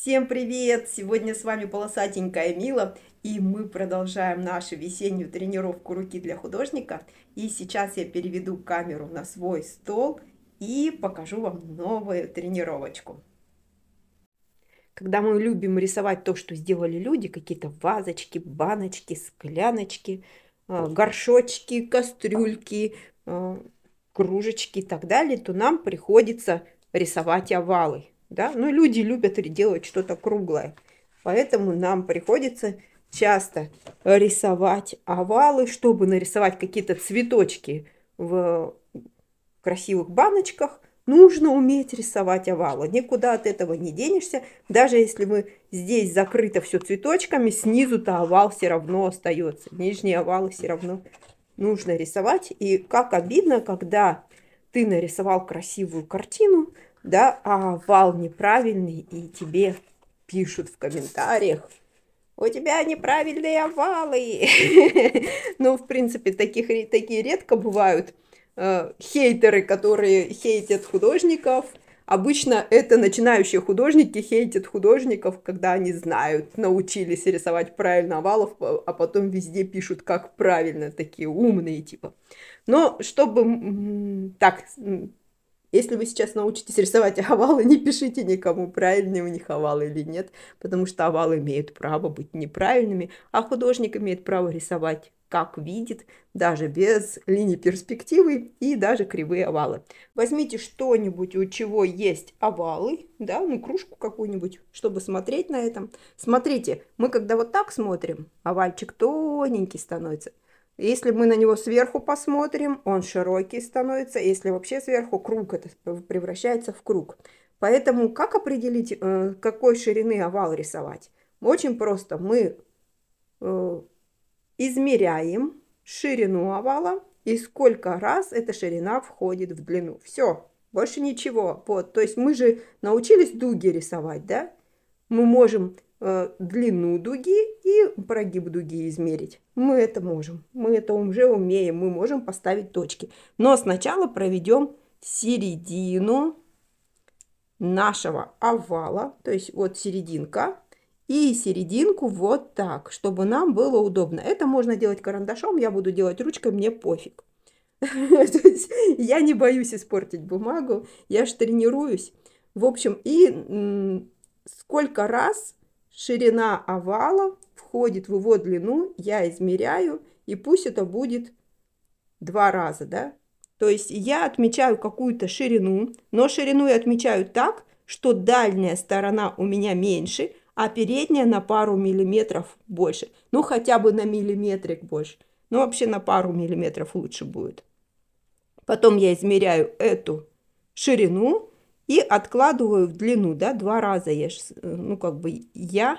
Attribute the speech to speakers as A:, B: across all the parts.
A: Всем привет! Сегодня с вами полосатенькая Мила, и мы продолжаем нашу весеннюю тренировку руки для художника. И сейчас я переведу камеру на свой стол и покажу вам новую тренировочку. Когда мы любим рисовать то, что сделали люди, какие-то вазочки, баночки, скляночки, а, горшочки, кастрюльки, а, кружечки и так далее, то нам приходится рисовать овалы. Да? Но ну, люди любят делать что-то круглое. Поэтому нам приходится часто рисовать овалы, чтобы нарисовать какие-то цветочки в красивых баночках. Нужно уметь рисовать овалы. Никуда от этого не денешься. Даже если мы здесь закрыто все цветочками, снизу-то овал все равно остается. Нижние овалы все равно нужно рисовать. И как обидно, когда ты нарисовал красивую картину, да, а вал неправильный, и тебе пишут в комментариях, у тебя неправильные овалы. Ну, в принципе, таких, такие редко бывают э, хейтеры, которые хейтят художников. Обычно это начинающие художники хейтят художников, когда они знают, научились рисовать правильно овалов, а, а потом везде пишут, как правильно, такие умные типа. Но чтобы так если вы сейчас научитесь рисовать овалы, не пишите никому, правильные у них овалы или нет, потому что овалы имеют право быть неправильными, а художник имеет право рисовать как видит, даже без линии перспективы и даже кривые овалы. Возьмите что-нибудь, у чего есть овалы, да, ну кружку какую-нибудь, чтобы смотреть на этом. Смотрите, мы когда вот так смотрим, овальчик тоненький становится – если мы на него сверху посмотрим, он широкий становится. Если вообще сверху, круг это превращается в круг. Поэтому как определить, э, какой ширины овал рисовать? Очень просто. Мы э, измеряем ширину овала и сколько раз эта ширина входит в длину. Все, больше ничего. Вот, то есть мы же научились дуги рисовать, да? Мы можем Э, длину дуги и прогиб дуги измерить. Мы это можем, мы это уже умеем, мы можем поставить точки. Но сначала проведем середину нашего овала, то есть вот серединка, и серединку вот так, чтобы нам было удобно. Это можно делать карандашом, я буду делать ручкой, мне пофиг. Я не боюсь испортить бумагу, я ж тренируюсь. В общем, и сколько раз Ширина овала входит в его длину, я измеряю, и пусть это будет два раза, да? То есть я отмечаю какую-то ширину, но ширину я отмечаю так, что дальняя сторона у меня меньше, а передняя на пару миллиметров больше. Ну, хотя бы на миллиметрик больше. Ну, вообще на пару миллиметров лучше будет. Потом я измеряю эту ширину, и откладываю в длину, да, два раза я, э, ну, как бы я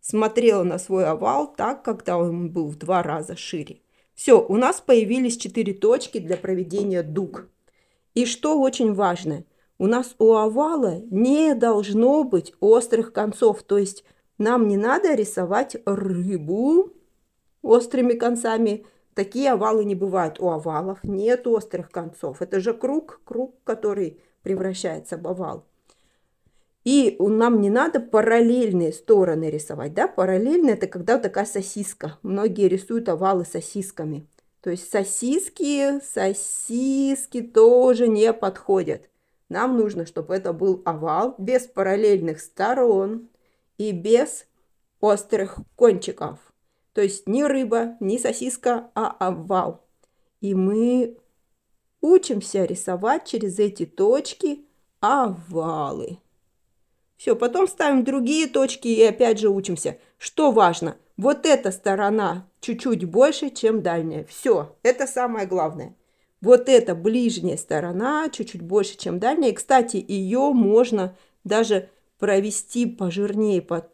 A: смотрела на свой овал так, когда он был в два раза шире. Все, у нас появились четыре точки для проведения дуг. И что очень важно, у нас у овала не должно быть острых концов, то есть нам не надо рисовать рыбу острыми концами, Такие овалы не бывают. У овалов нет острых концов. Это же круг, круг, который превращается в овал. И нам не надо параллельные стороны рисовать, да, Параллельные это когда вот такая сосиска. Многие рисуют овалы сосисками. То есть сосиски, сосиски тоже не подходят. Нам нужно, чтобы это был овал без параллельных сторон и без острых кончиков. То есть не рыба, не сосиска, а овал. И мы Учимся рисовать через эти точки овалы. Все, потом ставим другие точки и опять же учимся. Что важно? Вот эта сторона чуть-чуть больше, чем дальняя. Все, это самое главное. Вот эта ближняя сторона чуть-чуть больше, чем дальняя. И, кстати, ее можно даже провести пожирнее, по,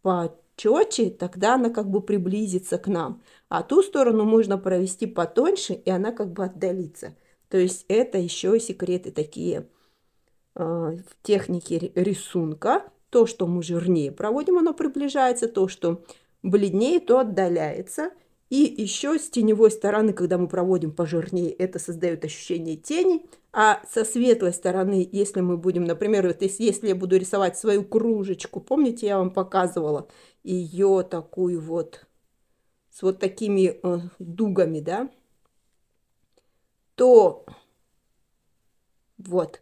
A: по четче, тогда она как бы приблизится к нам. А ту сторону можно провести потоньше, и она как бы отдалится. То есть это еще секреты такие а, в технике рисунка. То, что мы жирнее проводим, оно приближается, то, что бледнее, то отдаляется. И еще с теневой стороны, когда мы проводим пожирнее, это создает ощущение тени – а со светлой стороны, если мы будем, например, вот если, если я буду рисовать свою кружечку, помните, я вам показывала ее такую вот, с вот такими э, дугами, да, то вот,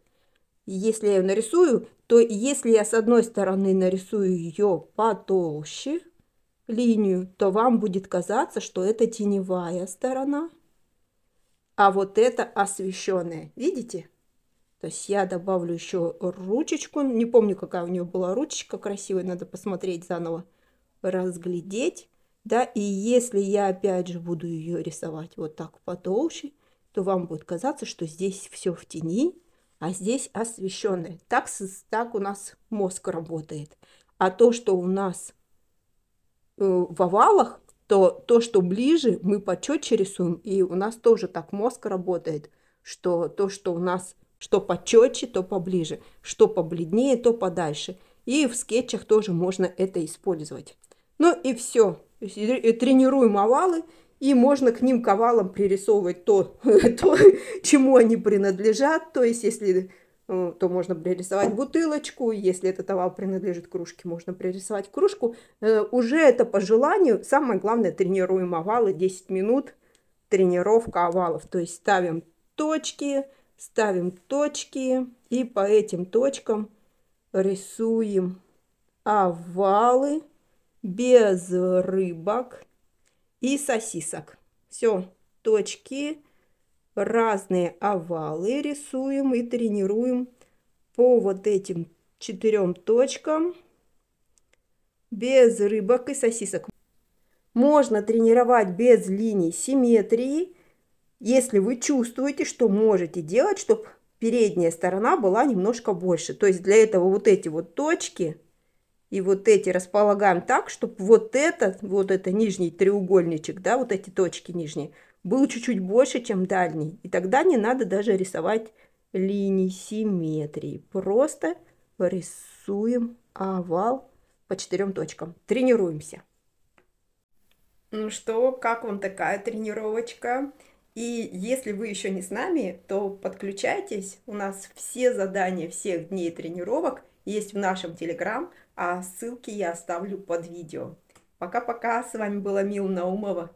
A: если я ее нарисую, то если я с одной стороны нарисую ее потолще линию, то вам будет казаться, что это теневая сторона – а вот это освещенное. Видите? То есть я добавлю еще ручечку. Не помню, какая у нее была ручечка красивая. Надо посмотреть заново, разглядеть. Да, и если я опять же буду ее рисовать вот так потолще, то вам будет казаться, что здесь все в тени, а здесь освещенное. Так, так у нас мозг работает. А то, что у нас э, в овалах, то то, что ближе, мы почетче рисуем, и у нас тоже так мозг работает, что то, что у нас что почетче, то поближе, что побледнее, то подальше. И в скетчах тоже можно это использовать. Ну и все. Тренируем овалы, и можно к ним к овалам пририсовывать то, то чему они принадлежат. То есть, если Э, то можно пририсовать бутылочку, если этот овал принадлежит кружке, можно пририсовать кружку. Э, уже это по желанию, самое главное, тренируем овалы 10 минут, тренировка овалов, то есть ставим точки, ставим точки и по этим точкам рисуем овалы без рыбок и сосисок. Все, точки, разные овалы рисуем и тренируем по вот этим четырем точкам без рыбок и сосисок. Можно тренировать без линий симметрии, если вы чувствуете, что можете делать, чтобы передняя сторона была немножко больше. То есть для этого вот эти вот точки и вот эти располагаем так, чтобы вот этот, вот это нижний треугольничек, да, вот эти точки нижние – был чуть-чуть больше, чем дальний. И тогда не надо даже рисовать линии симметрии. Просто рисуем овал по четырем точкам. Тренируемся. Ну что, как вам такая тренировочка? И если вы еще не с нами, то подключайтесь. У нас все задания всех дней тренировок есть в нашем Телеграм, а ссылки я оставлю под видео. Пока-пока, с вами была Мил Наумова.